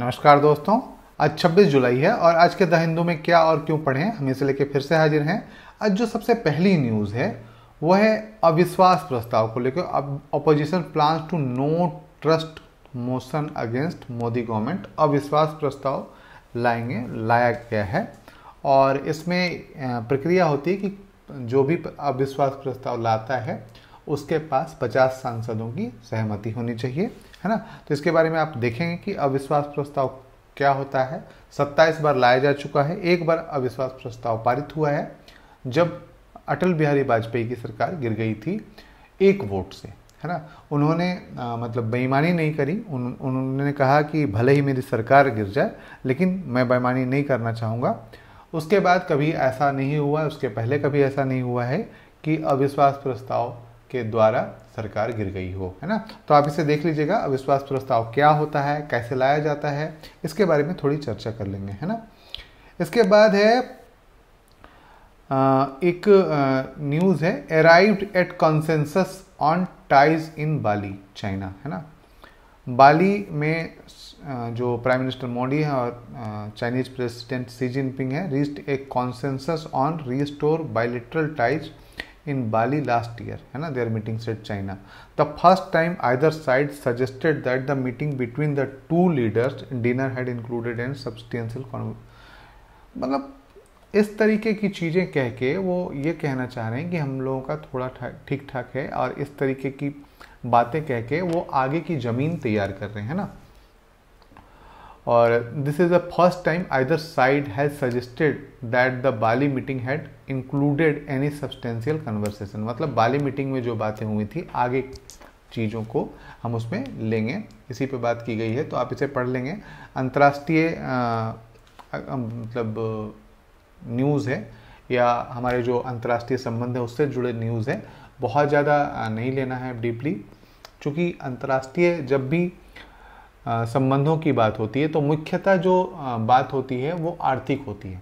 नमस्कार दोस्तों आज 26 जुलाई है और आज के द हिंदू में क्या और क्यों पढ़े हम इसे लेके फिर से हाजिर हैं आज जो सबसे पहली न्यूज़ है वो है अविश्वास प्रस्ताव को लेकर opposition plan to no trust motion against Modi government अविश्वास प्रस्ताव लाएंगे लाया गया है और इसमें प्रक्रिया होती है कि जो भी अविश्वास प्रस्ताव लाता है उसके पास 50 सांसदों की सहमति होनी चाहिए है ना तो इसके बारे में आप देखेंगे कि अविश्वास प्रस्ताव क्या होता है सत्ताईस बार लाया जा चुका है एक बार अविश्वास प्रस्ताव पारित हुआ है जब अटल बिहारी वाजपेयी की सरकार गिर गई थी एक वोट से है ना उन्होंने आ, मतलब बेईमानी नहीं करी उन, उन्होंने कहा कि भले ही मेरी सरकार गिर जाए लेकिन मैं बेईमानी नहीं करना चाहूँगा उसके बाद कभी ऐसा नहीं हुआ उसके पहले कभी ऐसा नहीं हुआ है कि अविश्वास प्रस्ताव के द्वारा सरकार गिर गई हो है ना तो आप इसे देख लीजिएगा अविश्वास प्रस्ताव क्या होता है कैसे लाया जाता है इसके बारे में थोड़ी चर्चा कर लेंगे है ना इसके बाद है एक न्यूज़ है arrived at consensus on ties in Bali China है ना बाली में जो प्राइम मिनिस्टर मोदी है और चाइनीज प्रेसिडेंट सी जिनपिंग है reached a consensus on restore bilateral ties in Bali last year है ना they meeting set China the first time either side suggested that the meeting between the two leaders dinner had included and substantial मतलब इस तरीके की चीज़ें कह के वो ये कहना चाह रहे हैं कि हम लोगों का थोड़ा ठीक ठाक है और इस तरीके की बातें कह के वो आगे की ज़मीन तैयार कर रहे हैं ना और this is the first time either side has suggested that the Bali meeting had included any substantial conversation मतलब बाली मीटिंग में जो बातें हुई थी आगे चीज़ों को हम उसमें लेंगे इसी पे बात की गई है तो आप इसे पढ़ लेंगे अंतर्राष्ट्रीय मतलब न्यूज़ है या हमारे जो अंतर्राष्ट्रीय संबंध है उससे जुड़े न्यूज़ है बहुत ज़्यादा नहीं लेना है डीपली क्योंकि अंतर्राष्ट्रीय जब भी संबंधों की बात होती है तो मुख्यतः जो बात होती है वो आर्थिक होती है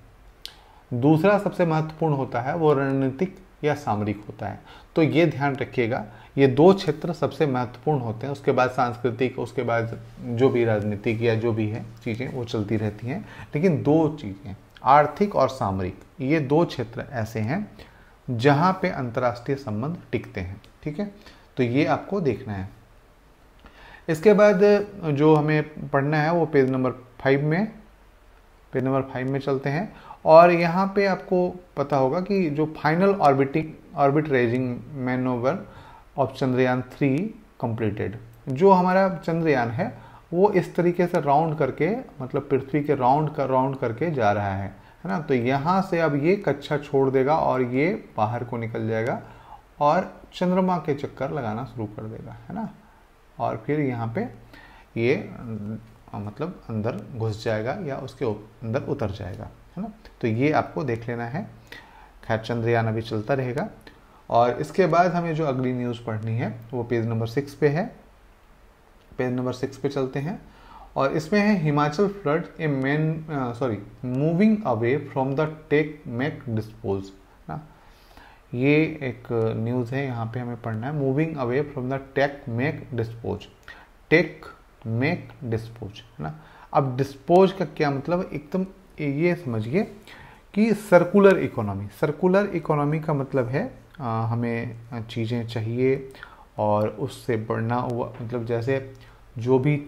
दूसरा सबसे महत्वपूर्ण होता है वो रणनीतिक या सामरिक होता है तो ये ध्यान रखिएगा ये दो क्षेत्र सबसे महत्वपूर्ण होते हैं उसके बाद सांस्कृतिक उसके बाद जो भी राजनीतिक या जो भी है चीज़ें वो चलती रहती हैं लेकिन दो चीज़ें आर्थिक और सामरिक ये दो क्षेत्र ऐसे हैं जहाँ पे अंतर्राष्ट्रीय संबंध टिकते हैं ठीक है तो ये आपको देखना है इसके बाद जो हमें पढ़ना है वो पेज नंबर फाइव में पेज नंबर फाइव में चलते हैं और यहाँ पे आपको पता होगा कि जो final orbiting orbit raising manoeuvre of Chandrayaan three completed जो हमारा चंद्रयान है वो इस तरीके से राउंड करके मतलब पृथ्वी के राउंड कर राउंड करके जा रहा है है ना तो यहाँ से अब ये कच्छा छोड़ देगा और ये बाहर को निकल जाएगा और चंद्रमा के चक्कर लगाना शुरू कर देगा है ना और फिर यहाँ पे ये मतलब अंदर घुस जाएगा या उसके अंदर उतर जाएगा है ना तो ये आपको देख लेना है खैर चंद्रयान अभी चलता रहेगा और इसके बाद हमें जो अगली न्यूज़ पढ़नी है वो पेज नंबर सिक्स पे है पेज नंबर सिक्स पे चलते हैं और इसमें है Himachal flood a main sorry moving away from the take make dispose ना ये एक न्यूज़ है यहाँ पे हमें पढ़ना है moving away from the take make dispose take make dispose है ना अब डिस्पोज का क्या मतलब एकदम ये समझिए कि सर्कुलर इकोनॉमी सर्कुलर इकोनॉमी का मतलब है आ, हमें चीज़ें चाहिए और उससे बढ़ना हुआ मतलब जैसे जो भी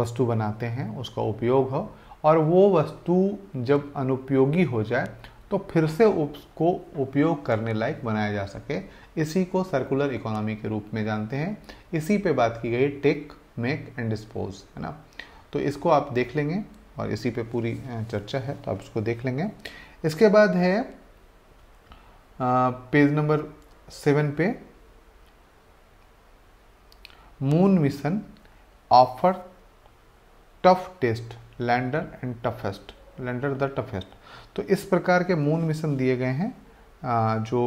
वस्तु बनाते हैं उसका उपयोग हो और वो वस्तु जब अनुपयोगी हो जाए तो फिर से उसको उपयोग करने लायक बनाया जा सके इसी को सर्कुलर इकोनॉमी के रूप में जानते हैं इसी पे बात की गई टेक मेक एंड डिस्पोज है ना तो इसको आप देख लेंगे और इसी पे पूरी चर्चा है तो आप इसको देख लेंगे इसके बाद है पेज नंबर सेवन पे moon mission offer tough test lander and toughest lander the toughest तो इस प्रकार के मून मिशन दिए गए हैं जो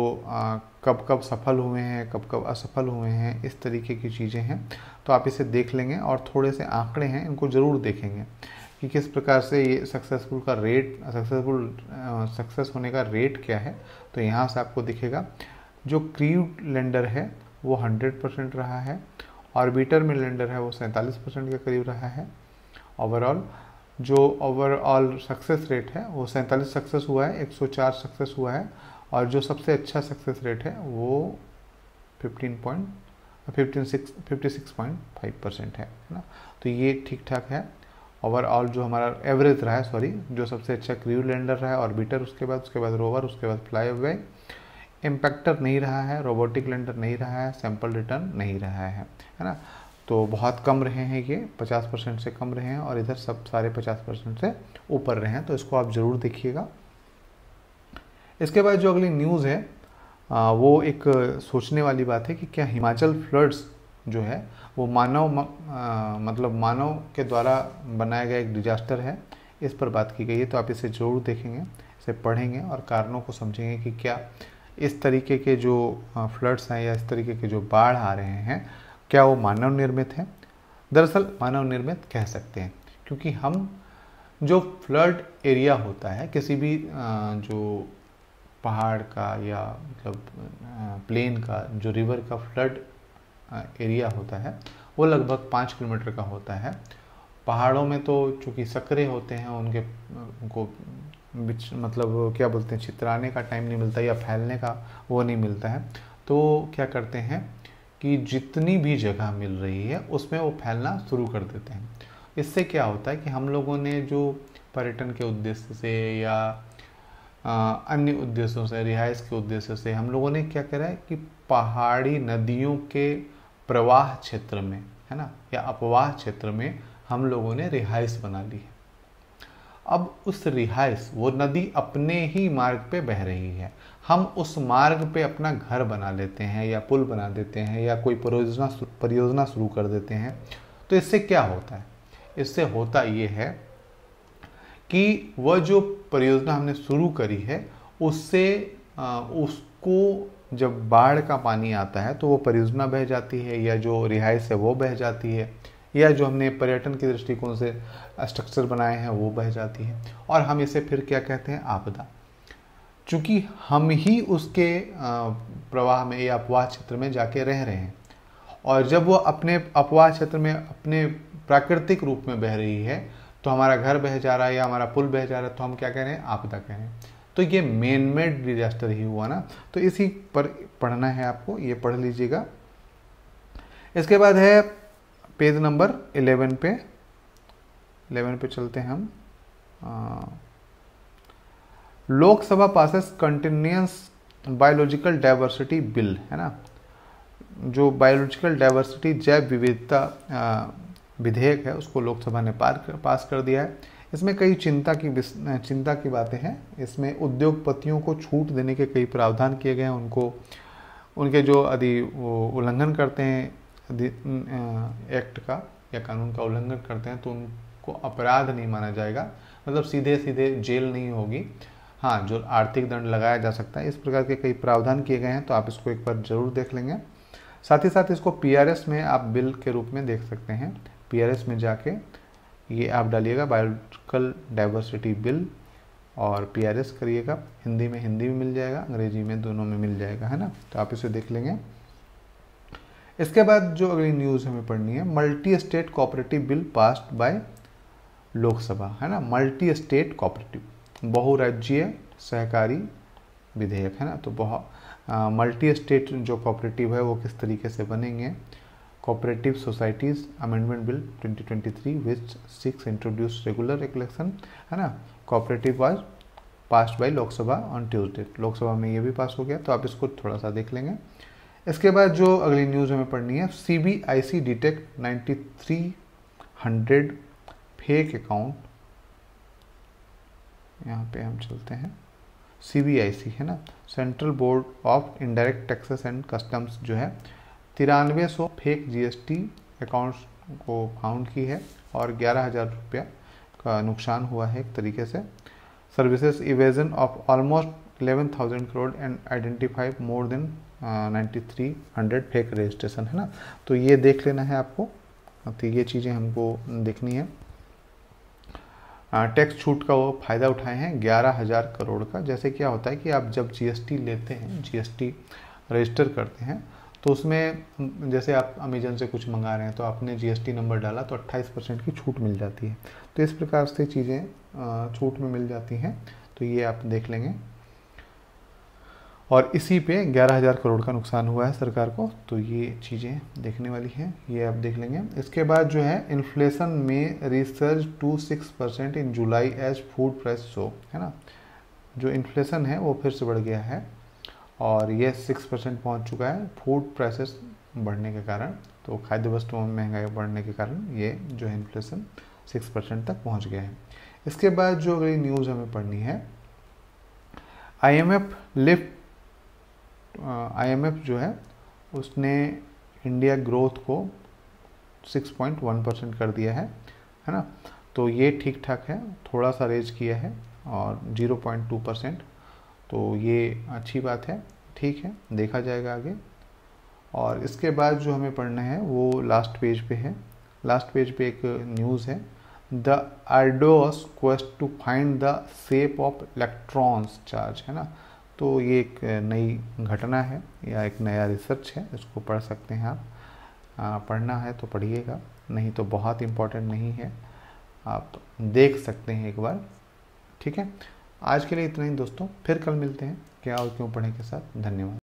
कब कब सफल हुए हैं कब कब असफल हुए हैं इस तरीके की चीज़ें हैं तो आप इसे देख लेंगे और थोड़े से आंकड़े हैं इनको ज़रूर देखेंगे कि किस प्रकार से ये सक्सेसफुल का रेट सक्सेसफुल सक्सेस होने का रेट क्या है तो यहाँ से आपको दिखेगा जो क्रीव लैंडर है वो 100 परसेंट रहा है ऑर्बिटर में लैंडर है वो सैंतालीस परसेंट के करीब रहा है ओवरऑल जो ओवरऑल सक्सेस रेट है वो सैंतालीस सक्सेस हुआ है 104 सक्सेस हुआ है और जो सबसे अच्छा सक्सेस रेट है वो 15 point fifteen six fifty six point five percent है ना तो ये ठीक ठाक है ओवरऑल जो हमारा एवरेज रहा है सॉरी जो सबसे अच्छा क्रू लैंडर रहा है ऑर्बिटर उसके बाद उसके बाद रोवर उसके बाद फ्लाई अवे इम्पैक्टर नहीं रहा है रोबोटिक लैंडर नहीं रहा है सैम्पल रिटर्न नहीं रहा है है ना तो बहुत कम रहे हैं ये 50 परसेंट से कम रहे हैं और इधर सब सारे 50 परसेंट से ऊपर रहे हैं तो इसको आप ज़रूर देखिएगा इसके बाद जो अगली न्यूज़ है वो एक सोचने वाली बात है कि क्या हिमाचल फ्लड्स जो है वो मानव म, आ, मतलब मानव के द्वारा बनाया गया एक डिजास्टर है इस पर बात की गई है तो आप इसे ज़रूर देखेंगे इसे पढ़ेंगे और कारणों को समझेंगे कि क्या इस तरीके के जो फ्लड्स हैं या इस तरीके के जो बाढ़ आ रहे हैं क्या वो मानव निर्मित है दरअसल मानव निर्मित कह सकते हैं क्योंकि हम जो फ्लड एरिया होता है किसी भी जो पहाड़ का या मतलब प्लेन का जो रिवर का फ्लड एरिया होता है वो लगभग पाँच किलोमीटर का होता है पहाड़ों में तो चूँकि सकरे होते हैं उनके उनको मतलब क्या बोलते हैं चित्राने का टाइम नहीं मिलता या फैलने का वो नहीं मिलता है तो क्या करते हैं कि जितनी भी जगह मिल रही है उसमें वो फैलना शुरू कर देते हैं इससे क्या होता है कि हम लोगों ने जो पर्यटन के उद्देश्य से या अन्य उद्देश्यों से रिहाइश के उद्देश्य से हम लोगों ने क्या करा है कि पहाड़ी नदियों के प्रवाह क्षेत्र में है ना या अपवाह क्षेत्र में हम लोगों ने रिहाइश बना ली है अब उस रिहायश वो नदी अपने ही मार्ग पे बह रही है हम उस मार्ग पे अपना घर बना लेते हैं या पुल बना देते हैं या कोई परियोजना परियोजना शुरू कर देते हैं तो इससे क्या होता है इससे होता ये है कि वह जो परियोजना हमने शुरू करी है उससे उसको जब बाढ़ का पानी आता है तो वो परियोजना बह जाती है या जो रिहायश है वो बह जाती है या जो हमने पर्यटन के दृष्टिकोण से स्ट्रक्चर बनाए हैं वो बह जाती है और हम इसे फिर क्या कहते हैं आपदा चूँकि हम ही उसके प्रवाह में या अपवाह क्षेत्र में जाके रह रहे हैं और जब वो अपने अपवाह क्षेत्र में अपने प्राकृतिक रूप में बह रही है तो हमारा घर बह जा रहा है या हमारा पुल बह जा रहा है तो हम क्या कह रहे हैं आपदा कह रहे हैं तो ये मेन मेड डिजास्टर ही हुआ ना तो इसी पर पढ़ना है आपको ये पढ़ लीजिएगा इसके बाद है पेज नंबर 11 पे 11 पे चलते हैं हम Lok Sabha passes continuous biological diversity bill है ना जो बायोलॉजिकल डाइवर्सिटी जैव विविधता विधेयक है उसको लोकसभा ने पार कर, पास कर दिया है इसमें कई चिंता की चिंता की बातें हैं इसमें उद्योगपतियों को छूट देने के कई प्रावधान किए गए हैं उनको उनके जो यदि उल्लंघन करते हैं एक्ट का या कानून का उल्लंघन करते हैं तो उनको अपराध नहीं माना जाएगा मतलब सीधे सीधे जेल नहीं होगी हाँ जो आर्थिक दंड लगाया जा सकता है इस प्रकार के कई प्रावधान किए गए हैं तो आप इसको एक बार जरूर देख लेंगे साथ ही साथ इसको पी में आप बिल के रूप में देख सकते हैं पी में जाके ये आप डालिएगा बायोलॉजिकल डाइवर्सिटी बिल और पी करिएगा हिंदी में हिंदी में मिल जाएगा अंग्रेजी में दोनों में मिल जाएगा है ना तो आप इसे देख लेंगे इसके बाद जो अगली न्यूज़ हमें पढ़नी है multi state cooperative bill passed by Lok Sabha है ना मल्टी स्टेट कोऑपरेटिव बहुराज्यीय सहकारी विधेयक है ना तो बहु मल्टी स्टेट जो कोऑपरेटिव है वो किस तरीके से बनेंगे cooperative societies amendment bill 2023 three six introduce regular election है ना cooperative was passed by Lok Sabha on Tuesday Lok Sabha में ये भी पास हो गया तो आप इसको थोड़ा सा देख लेंगे इसके बाद जो अगली न्यूज़ हमें पढ़नी है C B I C detect ninety three hundred fake account यहाँ पे हम चलते हैं सी बी आई सी है ना central board of indirect taxes and customs जो है तिरानवे सौ fake G S T accounts को फाउंड की है और ग्यारह हज़ार रुपया का नुकसान हुआ है एक तरीके से services evasion of almost 11,000 crore and identify more than 9300 fake registration है ना तो ये देख लेना है आपको तो ये चीज़ें हमको देखनी है टैक्स छूट का वो फ़ायदा उठाए हैं ग्यारह हज़ार करोड़ का जैसे क्या होता है कि आप जब जीएसटी लेते हैं जीएसटी रजिस्टर करते हैं तो उसमें जैसे आप अमेजन से कुछ मंगा रहे हैं तो आपने जीएसटी नंबर डाला तो 28 परसेंट की छूट मिल जाती है तो इस प्रकार से चीज़ें छूट में मिल जाती हैं तो ये आप देख लेंगे और इसी पे 11,000 करोड़ का नुकसान हुआ है सरकार को तो ये चीज़ें देखने वाली हैं ये आप देख लेंगे इसके बाद जो है इन्फ्लेशन में rises to six percent in July as food price show है ना जो इन्फ्लेशन है वो फिर से बढ़ गया है और ये सिक्स परसेंट पहुँच चुका है फूड प्राइसेस बढ़ने के कारण तो खाद्य वस्तुओं में महंगाई बढ़ने के कारण ये जो है इन्फ्लेशन सिक्स परसेंट तक पहुँच गया है इसके बाद जो अगली न्यूज़ हमें पढ़नी है एफ लिफ्ट आईएमएफ uh, जो है उसने इंडिया ग्रोथ को 6.1 परसेंट कर दिया है है ना तो ये ठीक ठाक है थोड़ा सा रेज किया है और 0.2 परसेंट तो ये अच्छी बात है ठीक है देखा जाएगा आगे और इसके बाद जो हमें पढ़ना है वो लास्ट पेज पे है लास्ट पेज पे एक न्यूज़ है the arduous quest to find the shape of electrons charge है ना तो ये एक नई घटना है या एक नया रिसर्च है इसको पढ़ सकते हैं आप आ, पढ़ना है तो पढ़िएगा नहीं तो बहुत इम्पोर्टेंट नहीं है आप देख सकते हैं एक बार ठीक है आज के लिए इतना ही दोस्तों फिर कल मिलते हैं क्या और क्यों पढ़ें के साथ धन्यवाद